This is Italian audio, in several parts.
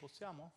Possiamo?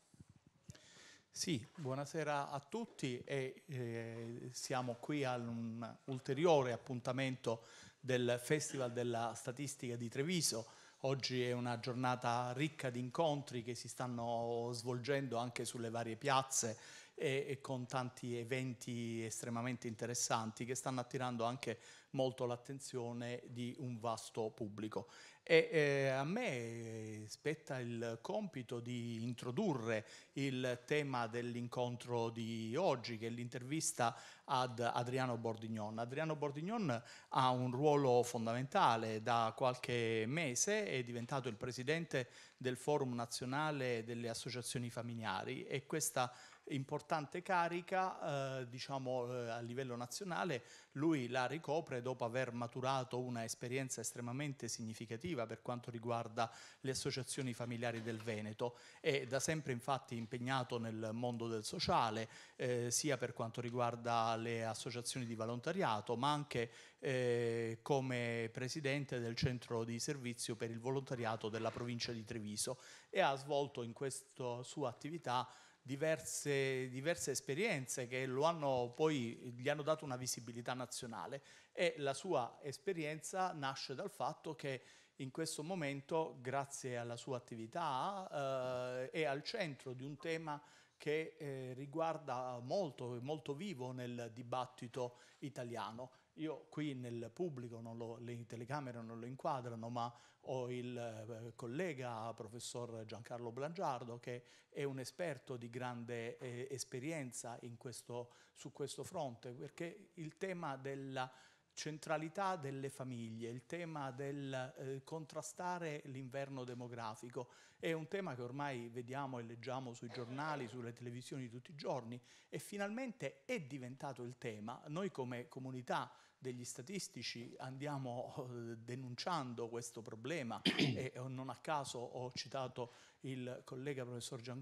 Sì, buonasera a tutti e eh, siamo qui ad un mm, ulteriore appuntamento del Festival della Statistica di Treviso. Oggi è una giornata ricca di incontri che si stanno svolgendo anche sulle varie piazze e, e con tanti eventi estremamente interessanti che stanno attirando anche molto l'attenzione di un vasto pubblico. E, eh, a me spetta il compito di introdurre il tema dell'incontro di oggi, che è l'intervista ad Adriano Bordignon. Adriano Bordignon ha un ruolo fondamentale, da qualche mese è diventato il presidente del Forum nazionale delle associazioni familiari e questa importante carica eh, diciamo, eh, a livello nazionale, lui la ricopre dopo aver maturato una esperienza estremamente significativa per quanto riguarda le associazioni familiari del Veneto, è da sempre infatti impegnato nel mondo del sociale, eh, sia per quanto riguarda le associazioni di volontariato, ma anche eh, come presidente del centro di servizio per il volontariato della provincia di Treviso e ha svolto in questa sua attività diverse, diverse esperienze che hanno poi, gli hanno dato una visibilità nazionale e la sua esperienza nasce dal fatto che in questo momento, grazie alla sua attività, eh, è al centro di un tema che eh, riguarda molto, molto vivo nel dibattito italiano io qui nel pubblico lo, le telecamere non lo inquadrano, ma ho il eh, collega professor Giancarlo Blangiardo che è un esperto di grande eh, esperienza questo, su questo fronte, perché il tema della centralità delle famiglie, il tema del eh, contrastare l'inverno demografico è un tema che ormai vediamo e leggiamo sui giornali, sulle televisioni tutti i giorni e finalmente è diventato il tema. Noi come comunità degli statistici andiamo eh, denunciando questo problema e eh, non a caso ho citato il collega professor Gian,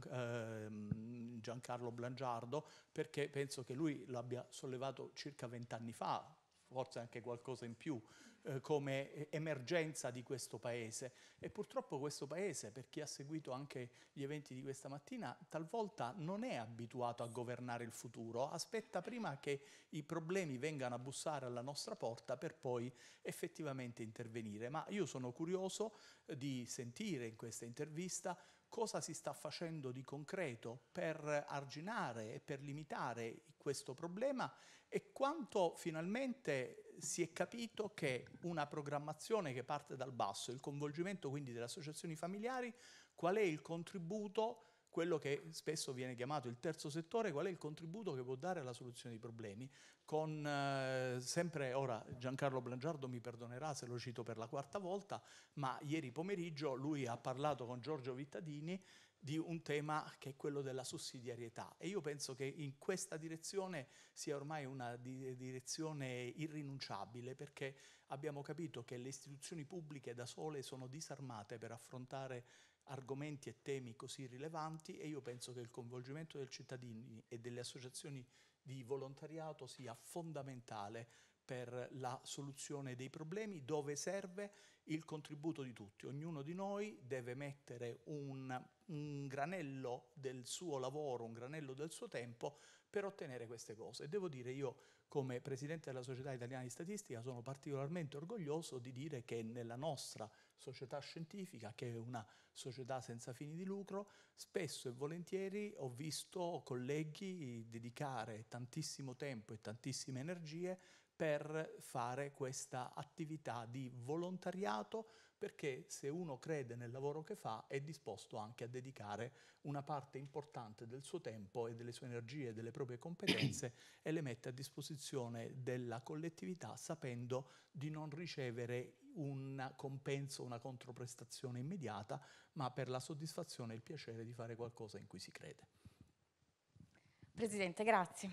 eh, Giancarlo Blangiardo perché penso che lui l'abbia sollevato circa vent'anni fa forse anche qualcosa in più, eh, come emergenza di questo Paese. E purtroppo questo Paese, per chi ha seguito anche gli eventi di questa mattina, talvolta non è abituato a governare il futuro, aspetta prima che i problemi vengano a bussare alla nostra porta per poi effettivamente intervenire. Ma io sono curioso eh, di sentire in questa intervista cosa si sta facendo di concreto per arginare e per limitare questo problema e quanto finalmente si è capito che una programmazione che parte dal basso, il coinvolgimento quindi delle associazioni familiari, qual è il contributo quello che spesso viene chiamato il terzo settore, qual è il contributo che può dare alla soluzione dei problemi, con eh, sempre, ora Giancarlo Blangiardo mi perdonerà se lo cito per la quarta volta, ma ieri pomeriggio lui ha parlato con Giorgio Vittadini di un tema che è quello della sussidiarietà e io penso che in questa direzione sia ormai una di direzione irrinunciabile perché abbiamo capito che le istituzioni pubbliche da sole sono disarmate per affrontare argomenti e temi così rilevanti e io penso che il coinvolgimento dei cittadini e delle associazioni di volontariato sia fondamentale per la soluzione dei problemi dove serve il contributo di tutti. Ognuno di noi deve mettere un, un, granello del suo lavoro, un granello del suo tempo per ottenere queste cose. Devo dire io come Presidente della Società Italiana di Statistica sono particolarmente orgoglioso di dire che nella nostra società scientifica, che è una società senza fini di lucro, spesso e volentieri ho visto colleghi dedicare tantissimo tempo e tantissime energie per fare questa attività di volontariato perché se uno crede nel lavoro che fa è disposto anche a dedicare una parte importante del suo tempo e delle sue energie e delle proprie competenze e le mette a disposizione della collettività sapendo di non ricevere un compenso, una controprestazione immediata, ma per la soddisfazione e il piacere di fare qualcosa in cui si crede. Presidente, grazie.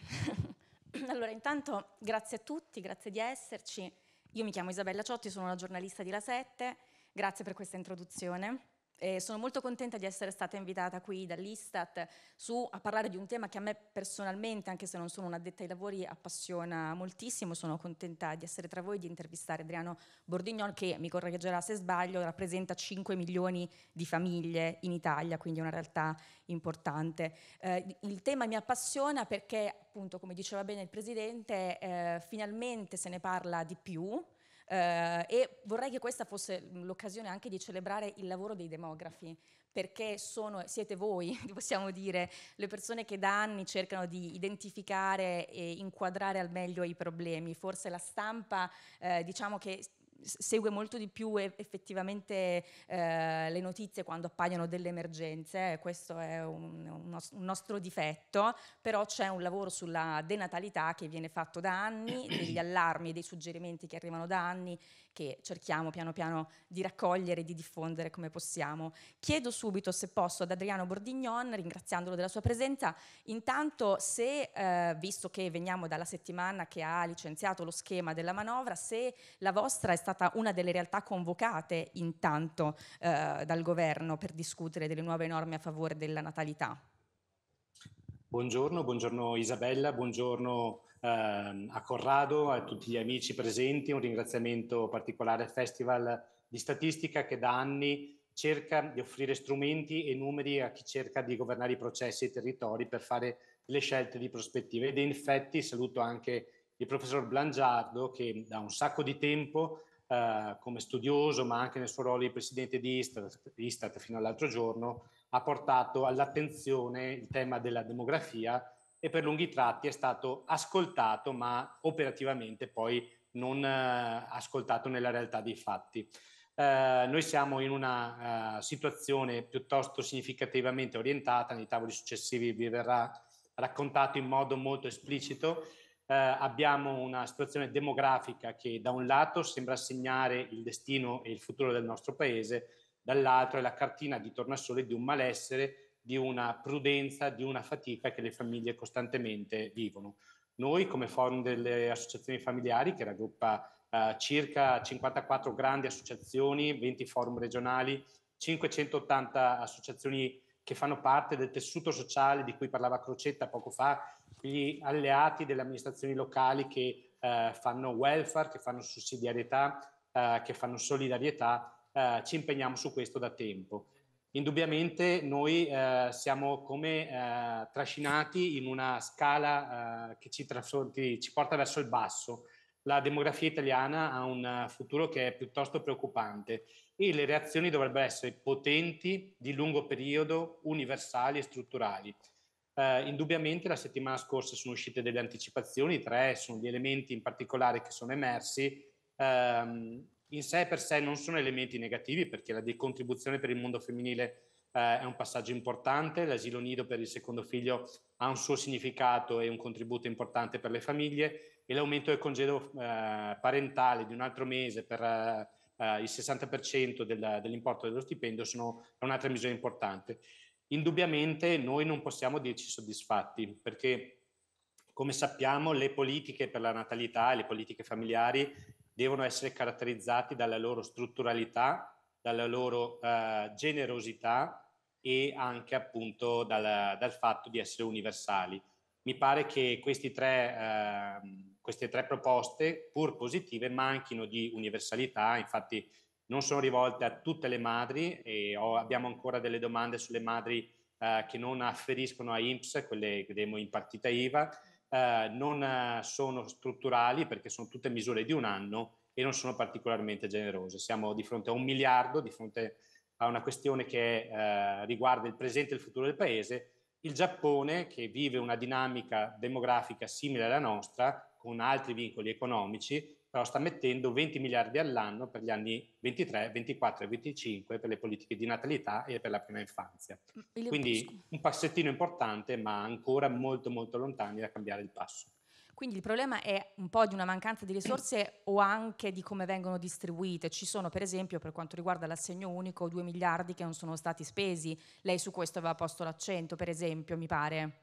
allora, intanto grazie a tutti, grazie di esserci. Io mi chiamo Isabella Ciotti, sono una giornalista di La Sette. grazie per questa introduzione. Eh, sono molto contenta di essere stata invitata qui dall'Istat su, a parlare di un tema che a me personalmente, anche se non sono un'addetta ai lavori, appassiona moltissimo. Sono contenta di essere tra voi e di intervistare Adriano Bordignon che, mi correggerà se sbaglio, rappresenta 5 milioni di famiglie in Italia, quindi è una realtà importante. Eh, il tema mi appassiona perché, appunto, come diceva bene il Presidente, eh, finalmente se ne parla di più, eh, e vorrei che questa fosse l'occasione anche di celebrare il lavoro dei demografi, perché sono, siete voi, possiamo dire, le persone che da anni cercano di identificare e inquadrare al meglio i problemi. Forse la stampa, eh, diciamo che segue molto di più effettivamente eh, le notizie quando appaiono delle emergenze, eh, questo è un, un, nos un nostro difetto, però c'è un lavoro sulla denatalità che viene fatto da anni, degli allarmi e dei suggerimenti che arrivano da anni che cerchiamo piano piano di raccogliere e di diffondere come possiamo. Chiedo subito se posso ad Adriano Bordignon, ringraziandolo della sua presenza, intanto se, eh, visto che veniamo dalla settimana che ha licenziato lo schema della manovra, se la vostra è stata stata una delle realtà convocate intanto eh, dal governo per discutere delle nuove norme a favore della natalità. Buongiorno, buongiorno Isabella, buongiorno eh, a Corrado, a tutti gli amici presenti, un ringraziamento particolare al Festival di Statistica che da anni cerca di offrire strumenti e numeri a chi cerca di governare i processi e i territori per fare le scelte di prospettiva. Ed in effetti saluto anche il professor Blangiardo che da un sacco di tempo eh, come studioso, ma anche nel suo ruolo di presidente di Istat, Istat fino all'altro giorno, ha portato all'attenzione il tema della demografia e per lunghi tratti è stato ascoltato, ma operativamente poi non eh, ascoltato nella realtà dei fatti. Eh, noi siamo in una uh, situazione piuttosto significativamente orientata, nei tavoli successivi vi verrà raccontato in modo molto esplicito, eh, abbiamo una situazione demografica che da un lato sembra segnare il destino e il futuro del nostro paese, dall'altro è la cartina di tornasole di un malessere, di una prudenza, di una fatica che le famiglie costantemente vivono. Noi come forum delle associazioni familiari, che raggruppa eh, circa 54 grandi associazioni, 20 forum regionali, 580 associazioni che fanno parte del tessuto sociale di cui parlava Crocetta poco fa, gli alleati delle amministrazioni locali che eh, fanno welfare, che fanno sussidiarietà, eh, che fanno solidarietà, eh, ci impegniamo su questo da tempo. Indubbiamente noi eh, siamo come eh, trascinati in una scala che ci, che ci porta verso il basso, la demografia italiana ha un futuro che è piuttosto preoccupante e le reazioni dovrebbero essere potenti, di lungo periodo, universali e strutturali. Eh, indubbiamente la settimana scorsa sono uscite delle anticipazioni, tre sono gli elementi in particolare che sono emersi. Eh, in sé per sé non sono elementi negativi perché la decontribuzione per il mondo femminile eh, è un passaggio importante, l'asilo nido per il secondo figlio ha un suo significato e un contributo importante per le famiglie e l'aumento del congedo eh, parentale di un altro mese per eh, eh, il 60% del, dell'importo dello stipendio sono, è un'altra misura importante. Indubbiamente noi non possiamo dirci soddisfatti perché, come sappiamo, le politiche per la natalità e le politiche familiari devono essere caratterizzate dalla loro strutturalità, dalla loro eh, generosità e anche appunto dal, dal, fatto di essere universali. Mi pare che tre, eh, queste tre proposte, pur positive, manchino di universalità, infatti non sono rivolte a tutte le madri e ho, abbiamo ancora delle domande sulle madri eh, che non afferiscono a INPS, quelle che vedremo in partita IVA, eh, non eh, sono strutturali perché sono tutte misure di un anno e non sono particolarmente generose. Siamo di fronte a un miliardo, di fronte a una questione che eh, riguarda il presente e il futuro del Paese. Il Giappone, che vive una dinamica demografica simile alla nostra, con altri vincoli economici, però sta mettendo 20 miliardi all'anno per gli anni 23, 24 e 25 per le politiche di natalità e per la prima infanzia. Mm, Quindi un passettino importante, ma ancora molto molto lontani da cambiare il passo. Quindi il problema è un po' di una mancanza di risorse o anche di come vengono distribuite. Ci sono, per esempio, per quanto riguarda l'assegno unico, 2 miliardi che non sono stati spesi. Lei su questo aveva posto l'accento, per esempio, mi pare.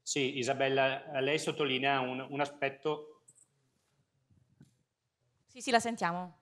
Sì, Isabella, lei sottolinea un, un aspetto sì, sì, la sentiamo.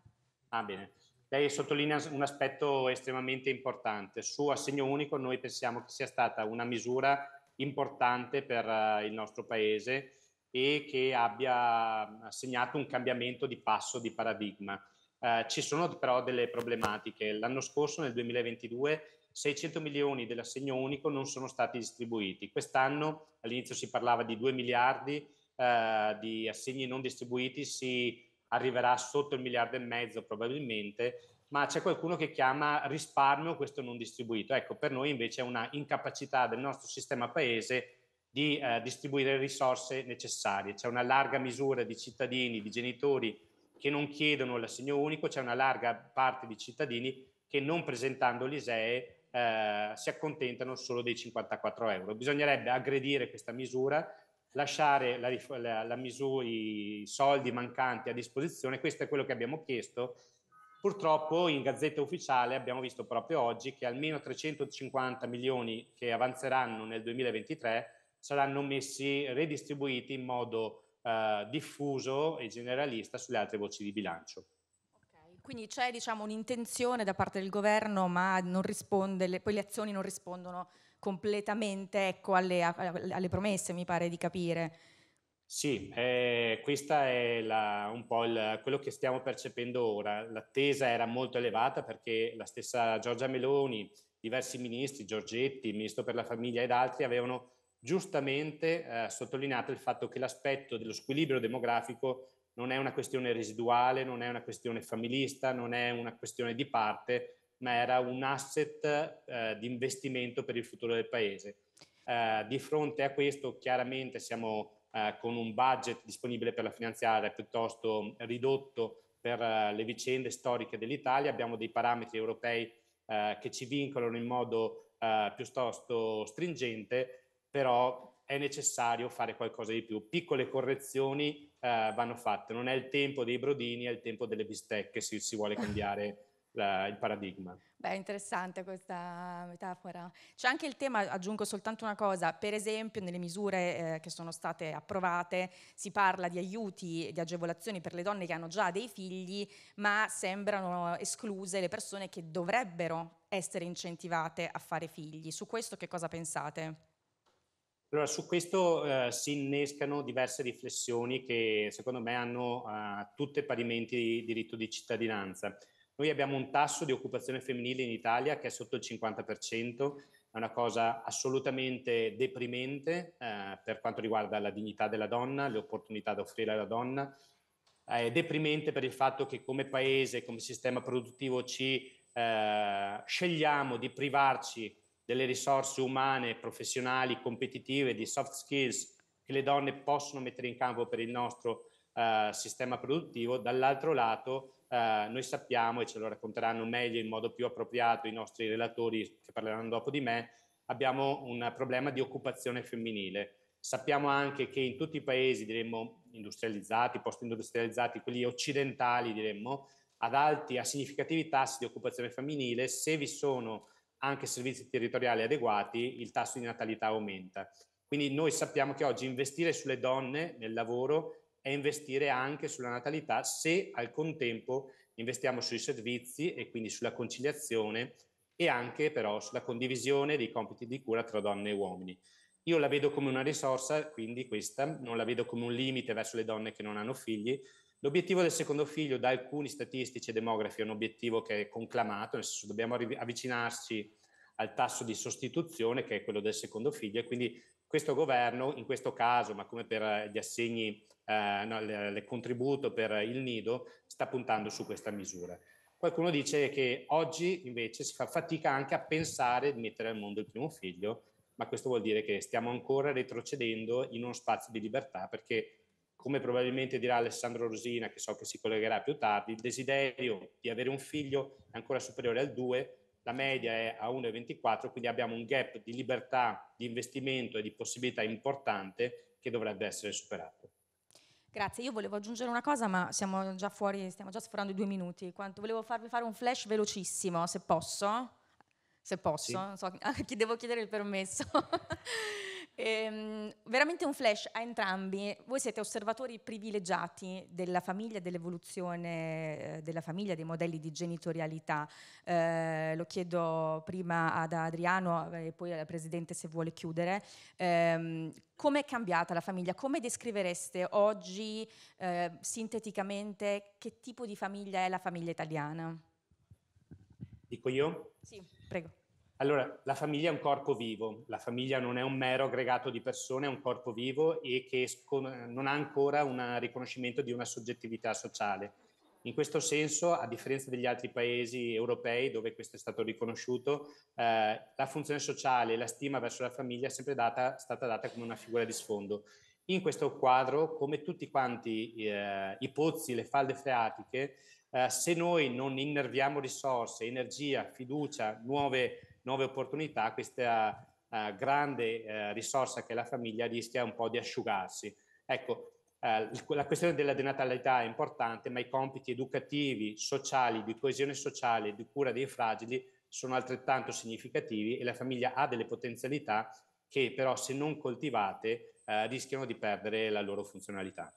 Ah, bene. Lei sottolinea un aspetto estremamente importante. Su assegno unico noi pensiamo che sia stata una misura importante per eh, il nostro Paese e che abbia segnato un cambiamento di passo di paradigma. Eh, ci sono però delle problematiche. L'anno scorso, nel 2022, 600 milioni dell'assegno unico non sono stati distribuiti. Quest'anno all'inizio si parlava di 2 miliardi eh, di assegni non distribuiti, si arriverà sotto il miliardo e mezzo probabilmente, ma c'è qualcuno che chiama risparmio questo non distribuito. Ecco, per noi invece è una incapacità del nostro sistema paese di eh, distribuire le risorse necessarie. C'è una larga misura di cittadini, di genitori che non chiedono l'assegno unico, c'è una larga parte di cittadini che non presentando l'ISEE eh, si accontentano solo dei 54 euro. Bisognerebbe aggredire questa misura lasciare la, la, la misura, i soldi mancanti a disposizione, questo è quello che abbiamo chiesto. Purtroppo in Gazzetta Ufficiale abbiamo visto proprio oggi che almeno 350 milioni che avanzeranno nel 2023 saranno messi, redistribuiti in modo eh, diffuso e generalista sulle altre voci di bilancio. Quindi c'è diciamo, un'intenzione da parte del governo, ma le, poi le azioni non rispondono completamente ecco, alle, alle, promesse, mi pare di capire. Sì, eh, questa è la, un po' il, quello che stiamo percependo ora. L'attesa era molto elevata perché la stessa Giorgia Meloni, diversi ministri, Giorgetti, il ministro per la famiglia ed altri avevano giustamente eh, sottolineato il fatto che l'aspetto dello squilibrio demografico non è una questione residuale, non è una questione familista, non è una questione di parte, ma era un asset eh, di investimento per il futuro del paese. Eh, di fronte a questo chiaramente siamo eh, con un budget disponibile per la finanziaria piuttosto ridotto per eh, le vicende storiche dell'Italia, abbiamo dei parametri europei eh, che ci vincolano in modo eh, piuttosto stringente, però è necessario fare qualcosa di più. Piccole correzioni vanno fatte, non è il tempo dei brodini, è il tempo delle bistecche se si vuole cambiare la, il paradigma. Beh, interessante questa metafora. C'è anche il tema, aggiungo soltanto una cosa, per esempio nelle misure eh, che sono state approvate si parla di aiuti, di agevolazioni per le donne che hanno già dei figli, ma sembrano escluse le persone che dovrebbero essere incentivate a fare figli. Su questo che cosa pensate? Allora, su questo eh, si innescano diverse riflessioni che secondo me hanno eh, tutte parimenti di diritto di cittadinanza. Noi abbiamo un tasso di occupazione femminile in Italia che è sotto il 50%, è una cosa assolutamente deprimente eh, per quanto riguarda la dignità della donna, le opportunità da offrire alla donna. Eh, è deprimente per il fatto che come paese, come sistema produttivo ci eh, scegliamo di privarci delle risorse umane, professionali, competitive, di soft skills che le donne possono mettere in campo per il nostro eh, sistema produttivo. Dall'altro lato eh, noi sappiamo, e ce lo racconteranno meglio in modo più appropriato i nostri relatori che parleranno dopo di me, abbiamo un problema di occupazione femminile. Sappiamo anche che in tutti i paesi, diremmo, industrializzati, post-industrializzati, quelli occidentali, diremmo, ad alti, a significativi tassi di occupazione femminile, se vi sono anche servizi territoriali adeguati, il tasso di natalità aumenta. Quindi noi sappiamo che oggi investire sulle donne nel lavoro è investire anche sulla natalità se al contempo investiamo sui servizi e quindi sulla conciliazione e anche però sulla condivisione dei compiti di cura tra donne e uomini. Io la vedo come una risorsa, quindi questa, non la vedo come un limite verso le donne che non hanno figli. L'obiettivo del secondo figlio da alcuni statistici e demografi è un obiettivo che è conclamato, nel senso dobbiamo avvicinarci al tasso di sostituzione che è quello del secondo figlio e quindi questo governo in questo caso, ma come per gli assegni eh, no, il contributo per il nido sta puntando su questa misura. Qualcuno dice che oggi invece si fa fatica anche a pensare di mettere al mondo il primo figlio, ma questo vuol dire che stiamo ancora retrocedendo in uno spazio di libertà perché come probabilmente dirà Alessandro Rosina, che so che si collegherà più tardi, il desiderio di avere un figlio è ancora superiore al 2, la media è a 1,24, quindi abbiamo un gap di libertà, di investimento e di possibilità importante che dovrebbe essere superato. Grazie, io volevo aggiungere una cosa, ma siamo già fuori, stiamo già sforando i due minuti. Quanto, volevo farvi fare un flash velocissimo, se posso. Se posso, sì. non so a chi devo chiedere il permesso. Ehm, veramente un flash a entrambi. Voi siete osservatori privilegiati della famiglia, dell'evoluzione eh, della famiglia, dei modelli di genitorialità. Eh, lo chiedo prima ad Adriano eh, e poi alla Presidente se vuole chiudere. Ehm, Come è cambiata la famiglia? Come descrivereste oggi eh, sinteticamente che tipo di famiglia è la famiglia italiana? Dico io? Sì, prego. Allora, la famiglia è un corpo vivo, la famiglia non è un mero aggregato di persone, è un corpo vivo e che non ha ancora un riconoscimento di una soggettività sociale. In questo senso, a differenza degli altri paesi europei dove questo è stato riconosciuto, eh, la funzione sociale e la stima verso la famiglia è sempre data, stata data come una figura di sfondo. In questo quadro, come tutti quanti eh, i pozzi, le falde freatiche, eh, se noi non innerviamo risorse, energia, fiducia, nuove nuove opportunità, questa uh, grande uh, risorsa che è la famiglia rischia un po' di asciugarsi. Ecco, uh, la questione della denatalità è importante, ma i compiti educativi, sociali, di coesione sociale, di cura dei fragili sono altrettanto significativi e la famiglia ha delle potenzialità che però se non coltivate rischiano di perdere la loro funzionalità.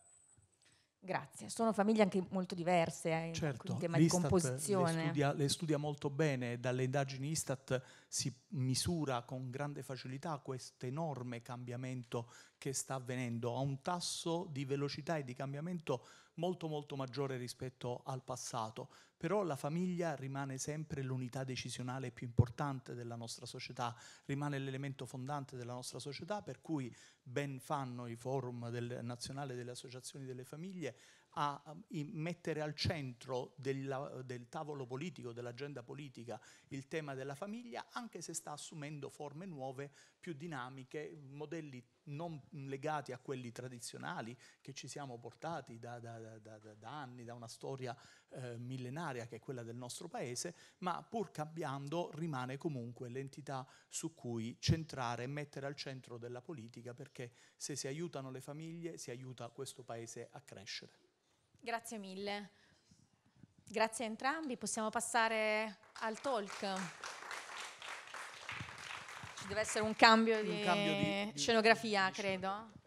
Grazie, sono famiglie anche molto diverse eh, certo, in tema di composizione. Le studia, le studia molto bene, dalle indagini Istat si misura con grande facilità questo enorme cambiamento che sta avvenendo, a un tasso di velocità e di cambiamento molto molto maggiore rispetto al passato però la famiglia rimane sempre l'unità decisionale più importante della nostra società, rimane l'elemento fondante della nostra società, per cui ben fanno i forum del, nazionali delle associazioni delle famiglie a mettere al centro della, del tavolo politico, dell'agenda politica, il tema della famiglia, anche se sta assumendo forme nuove, più dinamiche, modelli non legati a quelli tradizionali che ci siamo portati da, da, da, da anni, da una storia eh, millenaria che è quella del nostro paese, ma pur cambiando rimane comunque l'entità su cui centrare e mettere al centro della politica perché se si aiutano le famiglie si aiuta questo paese a crescere. Grazie mille. Grazie a entrambi, possiamo passare al talk. Ci deve essere un cambio, un di, cambio di, di, scenografia, credo.